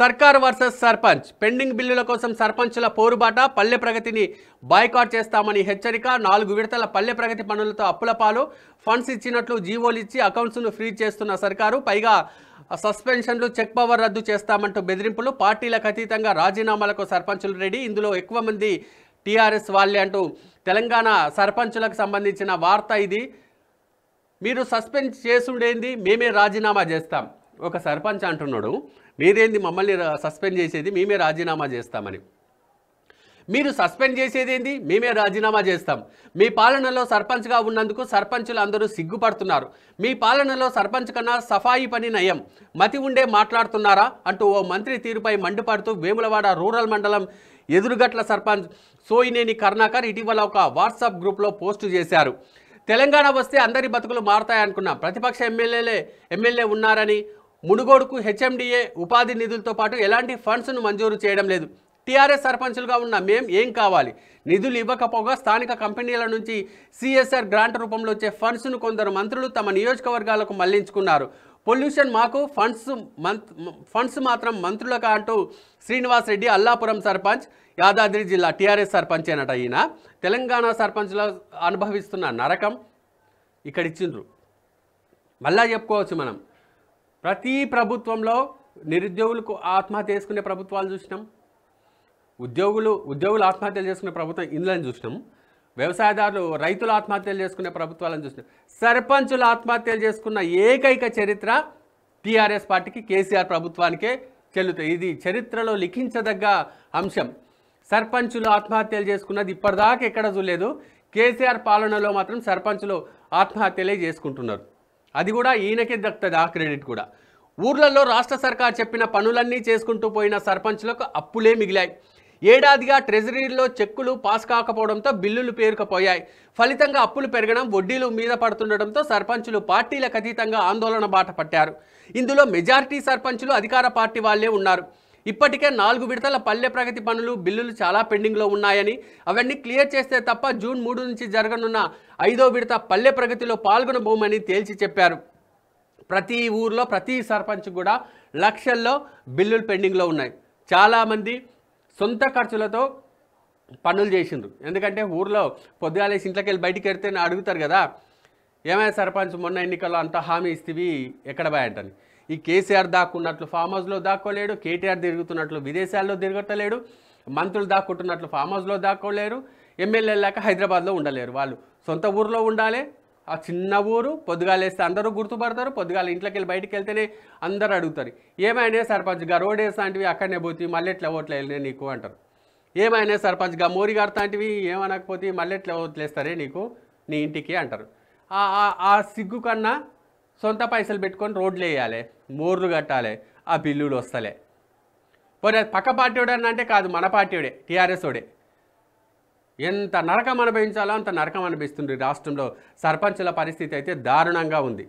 సర్కార్ versus sarpanch pending బిల్లుల కోసం సర్పంచ్ల పోరుబాట పల్లె ప్రగతిని బాయ్కాట్ చేస్తామని హెచ్చరిక నాలుగు విడతల పల్లె ప్రగతి పనులతో అప్పుల పాలు ఫండ్స్ ఇచ్చినట్లు జీవోలు ఇచ్చి అకౌంట్స్ను ఫ్రీజ్ చేస్తున్న సర్కారు పైగా సస్పెన్షన్లు చెక్ పవర్ రద్దు చేస్తామంటూ బెదిరింపులు పార్టీలకు అతీతంగా రాజీనామాలకు సర్పంచులు రెడీ ఇందులో ఎక్కువ మంది టీఆర్ఎస్ వాళ్ళే అంటూ తెలంగాణ సర్పంచులకు సంబంధించిన వార్త ఇది మీరు సస్పెండ్ చేసుండేది మేమే రాజీనామా చేస్తాం ఒక సర్పంచ్ అంటున్నాడు మీరేంది మమ్మల్ని సస్పెండ్ చేసేది మేమే రాజీనామా చేస్తామని మీరు సస్పెండ్ చేసేది ఏంది మేమే రాజీనామా చేస్తాం మీ పాలనలో సర్పంచ్గా ఉన్నందుకు సర్పంచులు అందరూ సిగ్గుపడుతున్నారు మీ పాలనలో సర్పంచ్ కన్నా సఫాయి పని నయం మతి ఉండే మాట్లాడుతున్నారా అంటూ ఓ మంత్రి తీరుపై మండిపడుతూ వేములవాడ రూరల్ మండలం ఎదురుగట్ల సర్పంచ్ సోయినేని కర్ణాకర్ ఇటీవల ఒక వాట్సాప్ గ్రూప్లో పోస్టు చేశారు తెలంగాణ వస్తే అందరి బతుకులు మారుతాయనుకున్నాం ప్రతిపక్ష ఎమ్మెల్యేలే ఎమ్మెల్యే ఉన్నారని మునుగోడుకు హెచ్ఎండిఏ ఉపాధి నిధులతో పాటు ఎలాంటి ఫండ్స్ను మంజూరు చేయడం లేదు టీఆర్ఎస్ సర్పంచులుగా ఉన్న మేం ఏం కావాలి నిధులు ఇవ్వకపోగా స్థానిక కంపెనీల నుంచి సిఎస్ఆర్ గ్రాంట్ రూపంలో వచ్చే ఫండ్స్ను కొందరు మంత్రులు తమ నియోజకవర్గాలకు మళ్లించుకున్నారు పొల్యూషన్ మాకు ఫండ్స్ ఫండ్స్ మాత్రం మంత్రులక అంటూ శ్రీనివాస్ రెడ్డి అల్లాపురం సర్పంచ్ యాదాద్రి జిల్లా టీఆర్ఎస్ సర్పంచ్ అనట ఈయన తెలంగాణ సర్పంచ్లో అనుభవిస్తున్న నరకం ఇక్కడ ఇచ్చిండ్రు మళ్ళా చెప్పుకోవచ్చు మనం ప్రతి ప్రభుత్వంలో నిరుద్యోగులకు ఆత్మహత్య చేసుకునే ప్రభుత్వాలు చూసినాం ఉద్యోగులు ఉద్యోగులు ఆత్మహత్యలు చేసుకునే ప్రభుత్వం ఇందులో చూసినాం వ్యవసాయదారులు రైతులు ఆత్మహత్యలు చేసుకునే ప్రభుత్వాలను చూసినాం సర్పంచులు ఆత్మహత్యలు చేసుకున్న ఏకైక చరిత్ర టీఆర్ఎస్ పార్టీకి కేసీఆర్ ప్రభుత్వానికే చెల్లుతాయి ఇది చరిత్రలో లిఖించదగ్గ అంశం సర్పంచులు ఆత్మహత్యలు చేసుకున్నది ఇప్పటిదాకా ఎక్కడ చూడలేదు కేసీఆర్ పాలనలో మాత్రం సర్పంచులు ఆత్మహత్యలే చేసుకుంటున్నారు అది కూడా ఈయనకే దక్కుతుంది ఆ క్రెడిట్ కూడా ఊర్లలో రాష్ట్ర సర్కార్ చెప్పిన పనులన్నీ చేసుకుంటూ పోయిన సర్పంచ్లకు అప్పులే మిగిలాయి ఏడాదిగా ట్రెజరీలో చెక్కులు పాస్ కాకపోవడంతో బిల్లులు పేరుకుపోయాయి ఫలితంగా అప్పులు పెరగడం వడ్డీలు మీద పడుతుండటంతో సర్పంచులు పార్టీలకు అతీతంగా ఆందోళన బాట పట్టారు ఇందులో మెజారిటీ సర్పంచులు అధికార పార్టీ వాళ్లే ఉన్నారు ఇప్పటికే నాలుగు విడతల పల్లె ప్రగతి పనులు బిల్లులు చాలా పెండింగ్లో ఉన్నాయని అవన్నీ క్లియర్ చేస్తే తప్ప జూన్ మూడు నుంచి జరగనున్న ఐదో విడత పల్లె ప్రగతిలో పాల్గొనబోమని తేల్చి చెప్పారు ప్రతి ఊర్లో ప్రతి సర్పంచ్ కూడా లక్షల్లో బిల్లులు పెండింగ్లో ఉన్నాయి చాలామంది సొంత ఖర్చులతో పనులు చేసిండ్రు ఎందుకంటే ఊర్లో పొద్దుగాలేసి ఇంట్లోకి వెళ్ళి బయటికి వెళ్తే అడుగుతారు కదా ఏమైనా సర్పంచ్ మొన్న ఎన్నికల్లో అంత హామీ ఇస్తేవి ఎక్కడ బాయంటని ఈ కేసీఆర్ దాక్కున్నట్లు ఫామ్ హౌస్లో దాక్కోలేడు కేటీఆర్ తిరుగుతున్నట్లు విదేశాల్లో తిరగట్టలేడు మంత్రులు దాక్కుంటున్నట్లు ఫామ్ హౌస్లో దాక్కోలేరు లేక హైదరాబాద్లో ఉండలేరు వాళ్ళు సొంత ఊర్లో ఉండాలి ఆ చిన్న ఊరు పొద్దుగాలేస్తే అందరూ గుర్తుపడతారు పొద్దుగాల ఇంట్లోకి వెళ్ళి బయటికి వెళ్తేనే అందరూ అడుగుతారు ఏమైనా సర్పంచ్ గారు ఓడేసాంటివి అక్కడనే పోతే మళ్ళీ ఎట్లా ఓట్లు నీకు అంటారు ఏమైనా సర్పంచ్ మోరీ గారు తాంటివి ఏమనకపోతే మళ్ళీ ఎట్లా ఓట్లేస్తారే నీకు నీ ఇంటికి అంటారు ఆ సిగ్గు కన్నా సొంత పైసలు పెట్టుకొని రోడ్లు వేయాలి మోర్లు కట్టాలి ఆ బిల్లులు వస్తలే పోనీ పక్క పార్టీ అంటే కాదు మన పార్టీడే టీఆర్ఎస్ ఓడే ఎంత నరకం అనుభవించాలో అంత నరకం అనిపిస్తుంది రాష్ట్రంలో సర్పంచుల పరిస్థితి అయితే దారుణంగా ఉంది